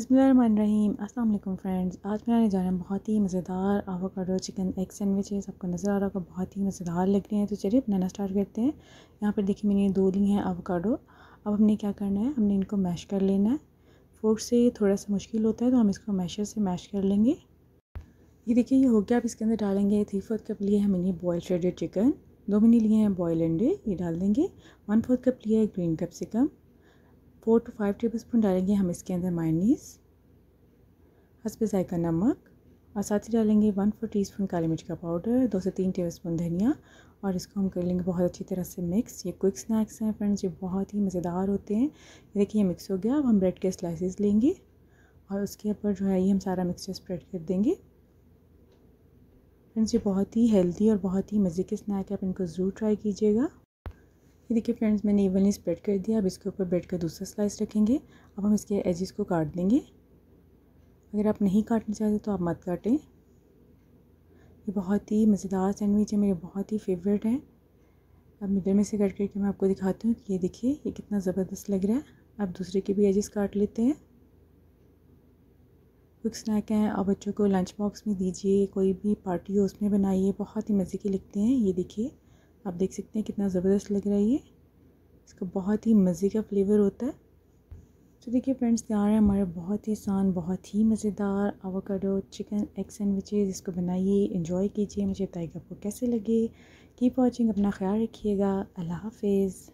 अस्सलाम वालेकुम फ्रेंड्स आज बनाने जा रहे हैं बहुत ही मज़ेदार आवाकाडो चिकन एग सैंडविच है सबको नज़र आ रहा होगा बहुत ही मज़ेदार लग रहे हैं तो चलिए बनाना स्टार्ट करते हैं यहाँ पर देखिए मैंने दो ली हैं आवाकाडो अब हमने क्या करना है हमने इनको मैश कर लेना है फोर्क से थोड़ा सा मुश्किल होता है तो हम इसको मैशर से मैश कर लेंगे ये देखिए ये हो गया आप इसके अंदर डालेंगे थ्री फोर्थ कप लिए हैं मैंने बॉयल शेडेड चिकन दो मैंने लिए हैं बॉयल अंडे ये डाल देंगे वन फोर्थ कप लिया है green capsicum four to five tablespoon डालेंगे हम इसके अंदर मायनीस हंसपे जायका नमक और साथ ही डालेंगे वन फोर टी स्पून काली मिर्च का पाउडर दो से तीन टेबल स्पून धनिया और इसको हम कर लेंगे बहुत अच्छी तरह से मिक्स ये क्विक स्नैक्स हैं फ्रेंड्स ये बहुत ही मज़ेदार होते हैं ये देखिए ये मिक्स हो गया अब हम ब्रेड के स्लाइसिस लेंगे और उसके ऊपर जो है ये हम सारा मिक्सचर स्प्रेड कर देंगे फ्रेंड्स ये बहुत ही हेल्दी और बहुत ही मज़े के स्नैक है आप इनको ज़रूर ट्राई कीजिएगा ये देखिए फ्रेंड्स मैंने इवनली स्प्रेड कर दिया अब इसके ऊपर ब्रेड का दूसरा स्लाइस रखेंगे अब हम इसके एजिस को काट देंगे अगर आप नहीं काटना चाहते तो आप मत काटें ये बहुत ही मज़ेदार सैंडविच है मेरे बहुत ही फेवरेट है अब मिडल में से कट करके मैं आपको दिखाती हूँ कि ये देखिए ये कितना ज़बरदस्त लग रहा है आप दूसरे के भी एजेस काट लेते हैं क्विक स्नैक हैं और बच्चों को लंच बॉक्स में दीजिए कोई भी पार्टी हो उसमें बनाइए बहुत ही मज़े के लगते हैं ये देखिए आप देख सकते हैं कितना ज़बरदस्त लग रहा है ये इसका बहुत ही मज़े का फ्लेवर होता है तो देखिए फ्रेंड्स तैयार है हमारे बहुत ही आसान बहुत ही मज़ेदार आवाकाडो चिकन एग सैंडविचेज़ इसको बनाइए इन्जॉय कीजिए मुझे बताइएगा आपको कैसे लगे कीप वॉचिंग अपना ख्याल रखिएगा अल्लाह हाफिज़